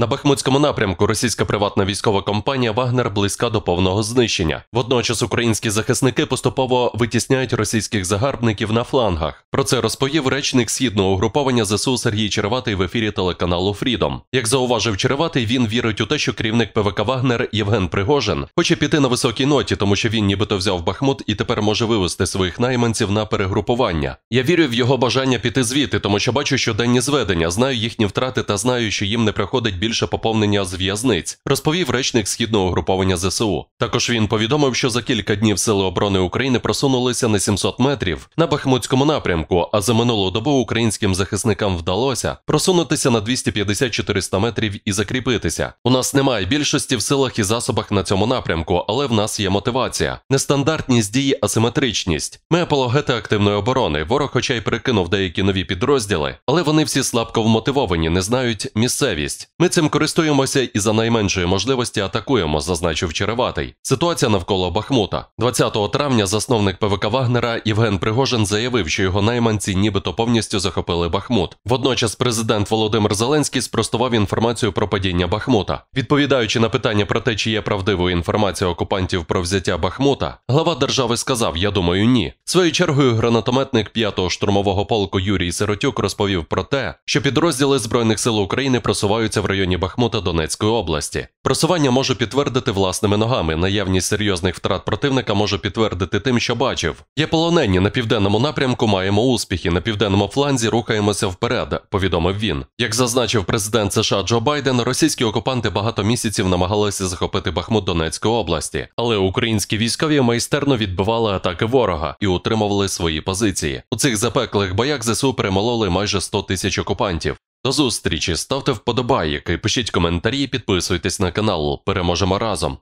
На Бахмутському напрямку російська приватна військова компанія Вагнер близька до повного знищення. Водночас українські захисники поступово витісняють російських загарбників на флангах. Про це розповів речник східного угруповання ЗСУ Сергій Череватий в ефірі телеканалу Фрідом. Як зауважив Череватий, він вірить у те, що керівник ПВК Вагнер Євген Пригожин хоче піти на високій ноті, тому що він нібито взяв Бахмут і тепер може вивести своїх найманців на перегрупування. Я вірю в його бажання піти звідти, тому що бачу щоденні зведення, знаю їхні втрати та знаю, що їм не приходить більше поповнення з в'язниць, розповів речник східного угруповання ЗСУ. Також він повідомив, що за кілька днів сили оборони України просунулися на 700 метрів на Бахмутському напрямку, а за минулу добу українським захисникам вдалося просунутися на 250-400 метрів і закріпитися. У нас немає більшості в силах і засобах на цьому напрямку, але в нас є мотивація. Нестандартність дії, асиметричність. Ми апологети активної оборони. Ворог, хоча й перекинув деякі нові підрозділи, але вони всі слабко вмотивовані, не знають місцевість. Ми це цим користуємося і за найменшої можливості атакуємо, зазначив Череватий. Ситуація навколо Бахмута. 20 травня засновник ПВК Вагнера Євген Пригожин заявив, що його найманці нібито повністю захопили Бахмут. Водночас, президент Володимир Зеленський спростував інформацію про падіння Бахмута. Відповідаючи на питання про те, чи є правдивою інформація окупантів про взяття Бахмута, глава держави сказав: Я думаю, ні. Своєю чергою гранатометник 5-го штурмового полку Юрій Сиротюк розповів про те, що підрозділи Збройних сил України просуваються в районі районі Бахмута Донецької області. Просування може підтвердити власними ногами. Наявність серйозних втрат противника може підтвердити тим, що бачив. Є полонені на південному напрямку, маємо успіхи. На південному фланзі рухаємося вперед, повідомив він. Як зазначив президент США Джо Байден, російські окупанти багато місяців намагалися захопити Бахмут Донецької області, але українські військові майстерно відбивали атаки ворога і утримували свої позиції. У цих запеклих боях ЗСУ перемололи майже 100 тисяч окупантів. До зустрічі, ставте вподобайки, пишіть коментарі, підписуйтесь на канал. Переможемо разом.